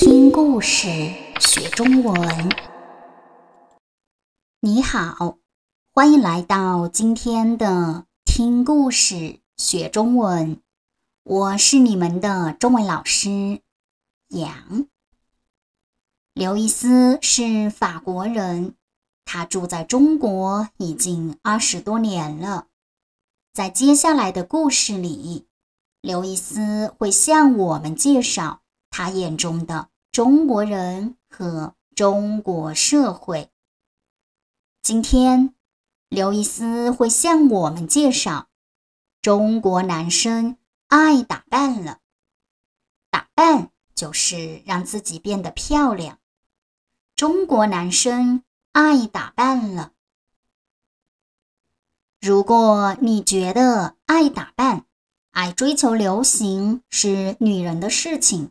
听故事学中文，你好，欢迎来到今天的听故事学中文。我是你们的中文老师杨。刘易斯是法国人，他住在中国已经二十多年了。在接下来的故事里，刘易斯会向我们介绍。他眼中的中国人和中国社会。今天，刘易斯会向我们介绍中国男生爱打扮了。打扮就是让自己变得漂亮。中国男生爱打扮了。如果你觉得爱打扮、爱追求流行是女人的事情，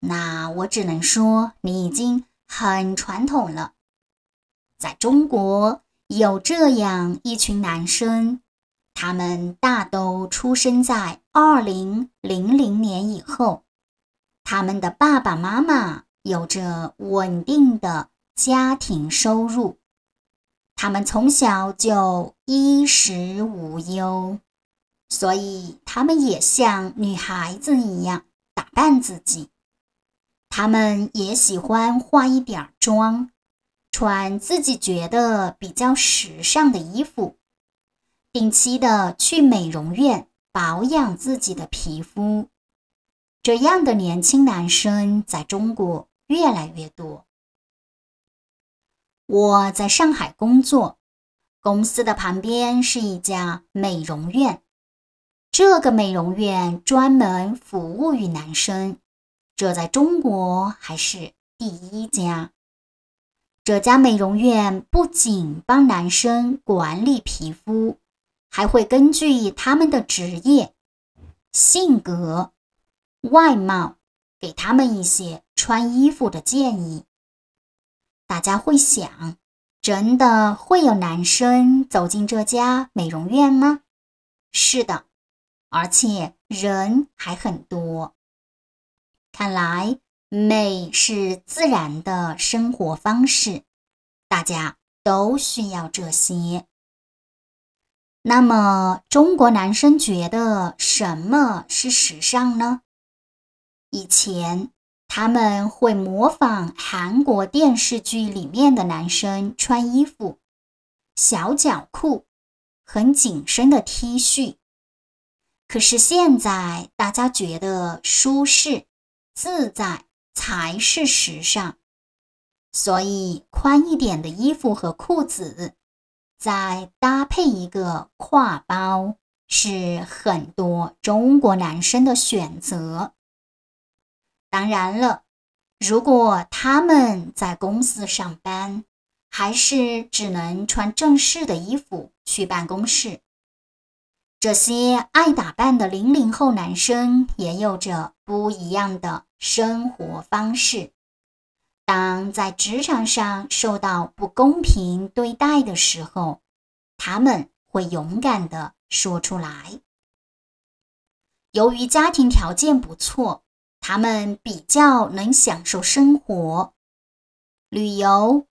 那我只能说，你已经很传统了。在中国有这样一群男生，他们大都出生在二零零零年以后，他们的爸爸妈妈有着稳定的家庭收入，他们从小就衣食无忧，所以他们也像女孩子一样打扮自己。他们也喜欢化一点儿妆，穿自己觉得比较时尚的衣服，定期的去美容院保养自己的皮肤。这样的年轻男生在中国越来越多。我在上海工作，公司的旁边是一家美容院，这个美容院专门服务于男生。这在中国还是第一家。这家美容院不仅帮男生管理皮肤，还会根据他们的职业、性格、外貌，给他们一些穿衣服的建议。大家会想，真的会有男生走进这家美容院吗？是的，而且人还很多。看来美是自然的生活方式，大家都需要这些。那么，中国男生觉得什么是时尚呢？以前他们会模仿韩国电视剧里面的男生穿衣服，小脚裤，很紧身的 T 恤。可是现在，大家觉得舒适。自在才是时尚，所以宽一点的衣服和裤子，再搭配一个挎包，是很多中国男生的选择。当然了，如果他们在公司上班，还是只能穿正式的衣服去办公室。这些爱打扮的零零后男生也有着不一样的。生活方式。当在职场上受到不公平对待的时候，他们会勇敢地说出来。由于家庭条件不错，他们比较能享受生活。旅游、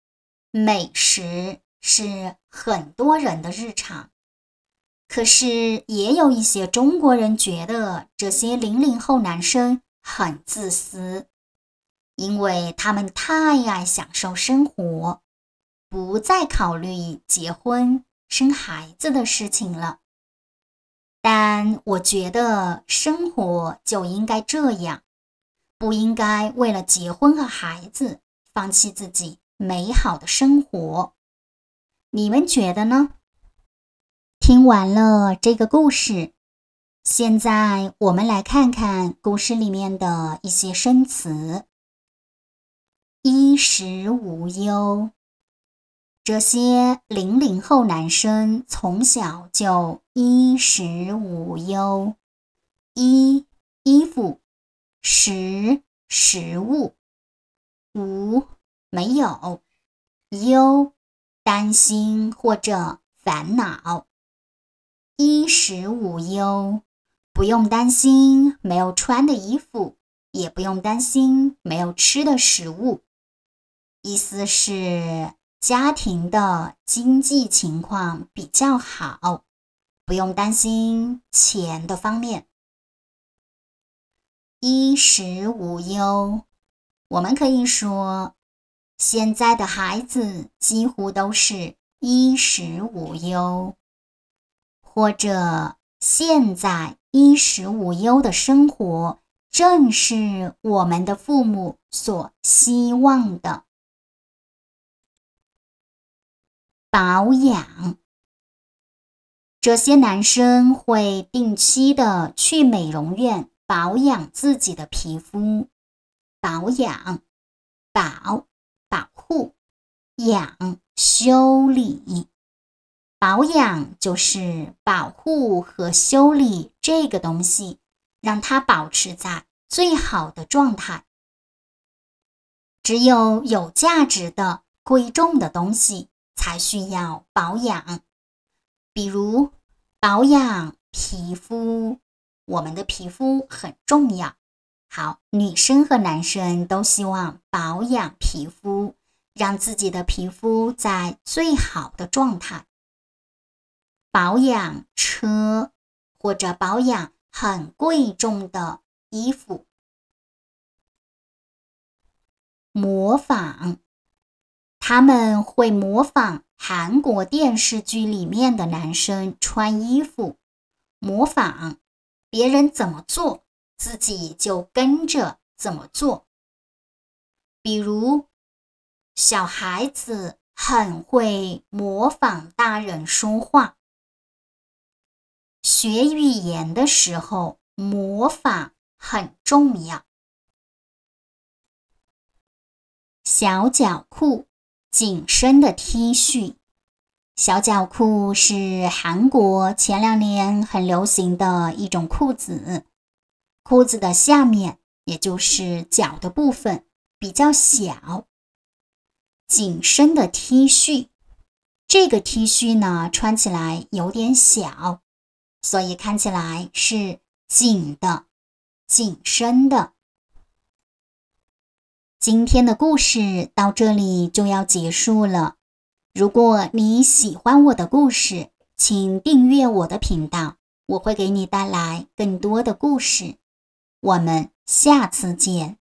美食是很多人的日常。可是，也有一些中国人觉得这些零零后男生。很自私，因为他们太爱享受生活，不再考虑结婚生孩子的事情了。但我觉得生活就应该这样，不应该为了结婚和孩子放弃自己美好的生活。你们觉得呢？听完了这个故事。现在我们来看看古诗里面的一些生词：“衣食无忧”。这些零零后男生从小就衣食无忧。衣衣服，食食物，无没有，忧担心或者烦恼。衣食无忧。不用担心没有穿的衣服，也不用担心没有吃的食物。意思是家庭的经济情况比较好，不用担心钱的方面，衣食无忧。我们可以说，现在的孩子几乎都是衣食无忧，或者现在。衣食无忧的生活，正是我们的父母所希望的。保养，这些男生会定期的去美容院保养自己的皮肤。保养，保保护，养修理。保养就是保护和修理这个东西，让它保持在最好的状态。只有有价值的、贵重的东西才需要保养。比如保养皮肤，我们的皮肤很重要。好，女生和男生都希望保养皮肤，让自己的皮肤在最好的状态。保养车或者保养很贵重的衣服。模仿，他们会模仿韩国电视剧里面的男生穿衣服，模仿别人怎么做，自己就跟着怎么做。比如，小孩子很会模仿大人说话。学语言的时候，模仿很重要。小脚裤、紧身的 T 恤。小脚裤是韩国前两年很流行的一种裤子，裤子的下面，也就是脚的部分比较小。紧身的 T 恤，这个 T 恤呢，穿起来有点小。所以看起来是紧的、紧身的。今天的故事到这里就要结束了。如果你喜欢我的故事，请订阅我的频道，我会给你带来更多的故事。我们下次见。